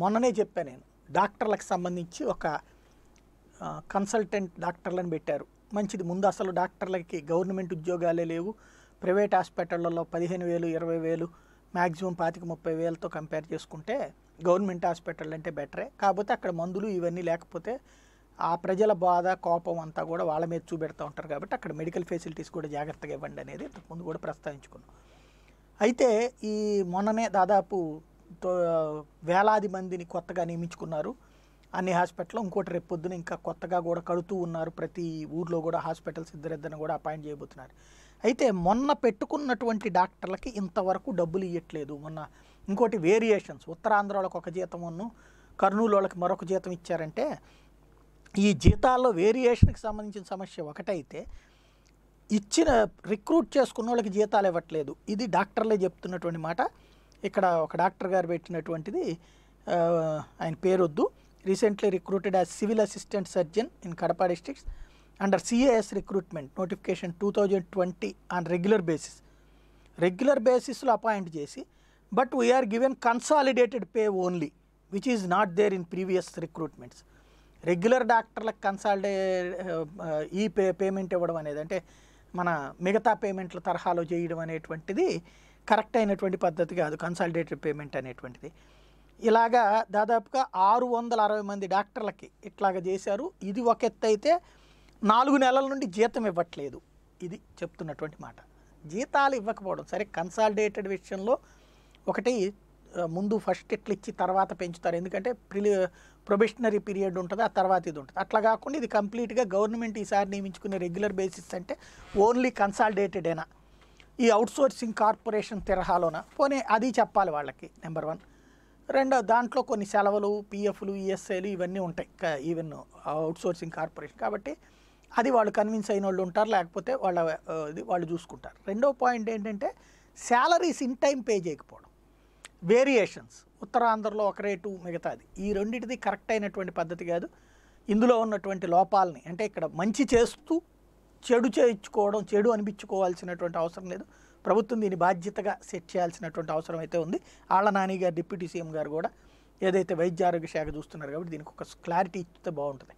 మొన్ననే చెప్పాను నేను డాక్టర్లకు సంబంధించి ఒక కన్సల్టెంట్ డాక్టర్లను పెట్టారు మంచిది ముందు అసలు డాక్టర్లకి గవర్నమెంట్ ఉద్యోగాలే లేవు ప్రైవేట్ హాస్పిటళ్ళలో పదిహేను వేలు ఇరవై వేలు మ్యాక్సిమం పాతిక ముప్పై వేలతో కంపేర్ చేసుకుంటే గవర్నమెంట్ హాస్పిటల్ అంటే బెటరే కాకపోతే అక్కడ మందులు ఇవన్నీ లేకపోతే ఆ ప్రజల బాధ కోపం అంతా కూడా వాళ్ళ మీద చూపెడతా ఉంటారు కాబట్టి అక్కడ మెడికల్ ఫెసిలిటీస్ కూడా జాగ్రత్తగా ఇవ్వండి అనేది ఇంతకుముందు కూడా ప్రస్తావించుకున్నాం అయితే ఈ మొన్ననే దాదాపు వేలాది మందిని కొత్తగా నియమించుకున్నారు అన్ని హాస్పిటల్ ఇంకోటి రేపొద్దున ఇంకా కొత్తగా కూడా కడుతూ ఉన్నారు ప్రతి ఊర్లో కూడా హాస్పిటల్స్ ఇద్దరిద్దరిని కూడా అపాయింట్ చేయబోతున్నారు అయితే మొన్న పెట్టుకున్నటువంటి డాక్టర్లకి ఇంతవరకు డబ్బులు ఇవ్వట్లేదు మొన్న ఇంకోటి వేరియేషన్స్ వాళ్ళకి ఒక జీతం ఉన్ను కర్నూలు వాళ్ళకి మరొక జీతం ఇచ్చారంటే ఈ జీతాల్లో వేరియేషన్కి సంబంధించిన సమస్య ఒకటైతే ఇచ్చిన రిక్రూట్ చేసుకున్న వాళ్ళకి జీతాలు ఇవ్వట్లేదు ఇది డాక్టర్లే చెప్తున్నటువంటి మాట ఇక్కడ ఒక డాక్టర్ గారు పెట్టినటువంటిది ఆయన పేరొద్దు recently recruited as civil assistant surgeon in Kadapa districts under CAS recruitment notification two thousand twenty on regular basis regular బేసిస్లో అపాయింట్ చేసి but we are given consolidated pay only which is not there in previous recruitments regular డాక్టర్లకు కన్సాలిడే ఈ pay payment ఇవ్వడం అనేది అంటే మన మిగతా పేమెంట్ల తరహాలో చేయడం అనేటువంటిది కరెక్ట్ అయినటువంటి పద్ధతి కాదు కన్సల్టేటరీ పేమెంట్ అనేటువంటిది ఇలాగా దాదాపుగా ఆరు వందల అరవై మంది డాక్టర్లకి ఇట్లాగ చేశారు ఇది ఒక ఎత్తు అయితే నాలుగు నెలల నుండి జీతం ఇవ్వట్లేదు ఇది చెప్తున్నటువంటి మాట జీతాలు ఇవ్వకపోవడం సరే కన్సాలిడేటెడ్ విషయంలో ఒకటి ముందు ఫస్ట్ ఇట్లు ఇచ్చి తర్వాత పెంచుతారు ఎందుకంటే ప్రిలి ప్రొబెషనరీ పీరియడ్ ఉంటుంది ఆ తర్వాత ఇది ఉంటుంది అట్లా కాకుండా ఇది కంప్లీట్గా గవర్నమెంట్ ఈసారి నియమించుకునే రెగ్యులర్ బేసిస్ అంటే ఓన్లీ కన్సాలిడేటెడేనా ఈ అవుట్సోర్సింగ్ కార్పొరేషన్ తరహాలోన పోనీ అది చెప్పాలి వాళ్ళకి నెంబర్ వన్ రెండో దాంట్లో కొన్ని సెలవులు పిఎఫ్లు ఈఎస్ఐలు ఇవన్నీ ఉంటాయి ఈవెన్ అవుట్సోర్సింగ్ కార్పొరేషన్ కాబట్టి అది వాళ్ళు కన్విన్స్ అయిన వాళ్ళు ఉంటారు లేకపోతే వాళ్ళ ఇది వాళ్ళు చూసుకుంటారు రెండో పాయింట్ ఏంటంటే శాలరీస్ ఇన్ టైం పే చేయకపోవడం వేరియేషన్స్ ఉత్తరాంధ్రలో ఒక రేటు మిగతాది ఈ రెండింటిది కరెక్ట్ అయినటువంటి పద్ధతి కాదు ఇందులో ఉన్నటువంటి లోపాలని అంటే ఇక్కడ మంచి చేస్తూ చెడు చేయించుకోవడం చెడు అనిపించుకోవాల్సినటువంటి అవసరం లేదు ప్రభుత్వం దీన్ని బాధ్యతగా సెట్ చేయాల్సినటువంటి అవసరం అయితే ఉంది ఆళ్ళ నాని గారు డిప్యూటీ సీఎం గారు కూడా ఏదైతే వైద్య ఆరోగ్య శాఖ చూస్తున్నారు కాబట్టి దీనికి ఒక క్లారిటీ ఇస్తే బాగుంటుంది